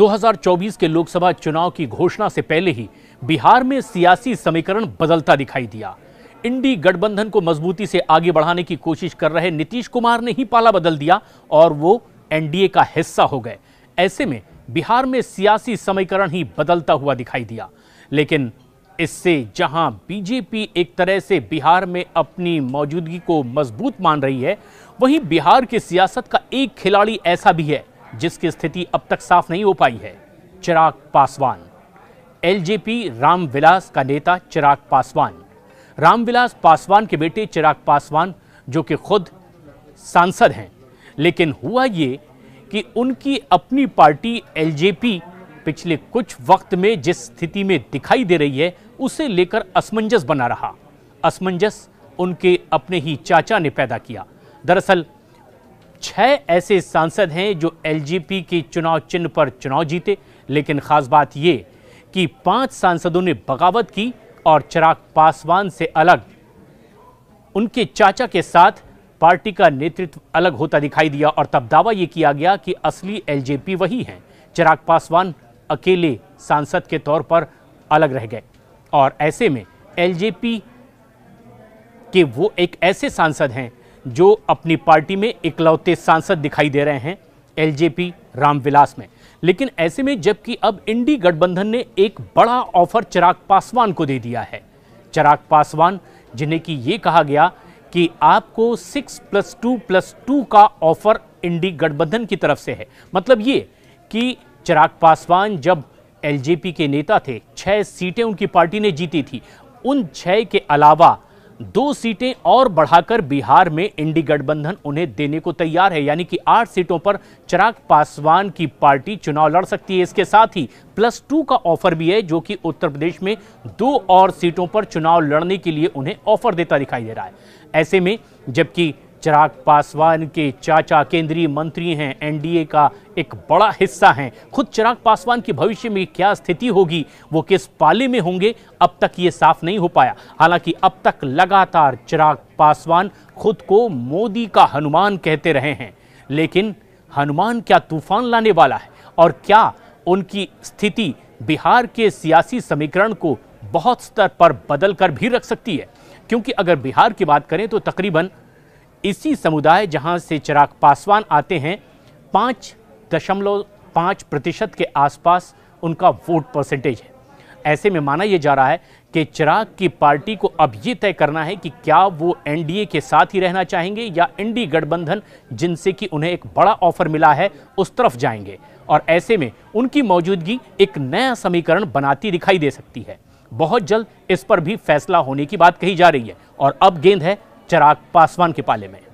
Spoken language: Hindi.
2024 के लोकसभा चुनाव की घोषणा से पहले ही बिहार में सियासी समीकरण बदलता दिखाई दिया इंडी गठबंधन को मजबूती से आगे बढ़ाने की कोशिश कर रहे नीतीश कुमार ने ही पाला बदल दिया और वो एनडीए का हिस्सा हो गए ऐसे में बिहार में सियासी समीकरण ही बदलता हुआ दिखाई दिया लेकिन इससे जहां बीजेपी एक तरह से बिहार में अपनी मौजूदगी को मजबूत मान रही है वहीं बिहार की सियासत का एक खिलाड़ी ऐसा भी है जिसकी स्थिति अब तक साफ नहीं हो पाई है चिराग पासवान एलजेपी रामविलास का नेता चिराग पासवान रामविलास पासवान के बेटे चिराग पासवान जो कि खुद सांसद हैं लेकिन हुआ ये कि उनकी अपनी पार्टी एलजेपी पिछले कुछ वक्त में जिस स्थिति में दिखाई दे रही है उसे लेकर असमंजस बना रहा असमंजस उनके अपने ही चाचा ने पैदा किया दरअसल छह ऐसे सांसद हैं जो एलजेपी के चुनाव चिन्ह पर चुनाव जीते लेकिन खास बात यह कि पांच सांसदों ने बगावत की और चिराग पासवान से अलग उनके चाचा के साथ पार्टी का नेतृत्व अलग होता दिखाई दिया और तब दावा यह किया गया कि असली एलजेपी वही है चिराग पासवान अकेले सांसद के तौर पर अलग रह गए और ऐसे में एलजेपी के वो एक ऐसे सांसद हैं जो अपनी पार्टी में इकलौते सांसद दिखाई दे रहे हैं एलजेपी रामविलास में लेकिन ऐसे में जबकि अब इंडी गठबंधन ने एक बड़ा ऑफर चिराग पासवान को दे दिया है चिराग पासवान जिन्हें कि ये कहा गया कि आपको six plus two plus two का ऑफर इंडी गठबंधन की तरफ से है मतलब ये कि चिराग पासवान जब एलजेपी के नेता थे छः सीटें उनकी पार्टी ने जीती थी उन छः के अलावा दो सीटें और बढ़ाकर बिहार में इंडी गठबंधन उन्हें देने को तैयार है यानी कि आठ सीटों पर चिराग पासवान की पार्टी चुनाव लड़ सकती है इसके साथ ही प्लस टू का ऑफर भी है जो कि उत्तर प्रदेश में दो और सीटों पर चुनाव लड़ने के लिए उन्हें ऑफर देता दिखाई दे रहा है ऐसे में जबकि चिराग पासवान के चाचा केंद्रीय मंत्री हैं एनडीए का एक बड़ा हिस्सा हैं खुद चिराग पासवान की भविष्य में क्या स्थिति होगी वो किस पाले में होंगे अब तक ये साफ नहीं हो पाया हालांकि अब तक लगातार चिराग पासवान खुद को मोदी का हनुमान कहते रहे हैं लेकिन हनुमान क्या तूफान लाने वाला है और क्या उनकी स्थिति बिहार के सियासी समीकरण को बहुत स्तर पर बदल कर भी रख सकती है क्योंकि अगर बिहार की बात करें तो तकरीबन इसी समुदाय जहां से चिराग पासवान आते हैं पाँच दशमलव पाँच प्रतिशत के आसपास उनका वोट परसेंटेज है ऐसे में माना यह जा रहा है कि चिराग की पार्टी को अब ये तय करना है कि क्या वो एनडीए के साथ ही रहना चाहेंगे या एनडी गठबंधन जिनसे कि उन्हें एक बड़ा ऑफर मिला है उस तरफ जाएंगे और ऐसे में उनकी मौजूदगी एक नया समीकरण बनाती दिखाई दे सकती है बहुत जल्द इस पर भी फैसला होने की बात कही जा रही है और अब गेंद है चिराग पासवान के पाले में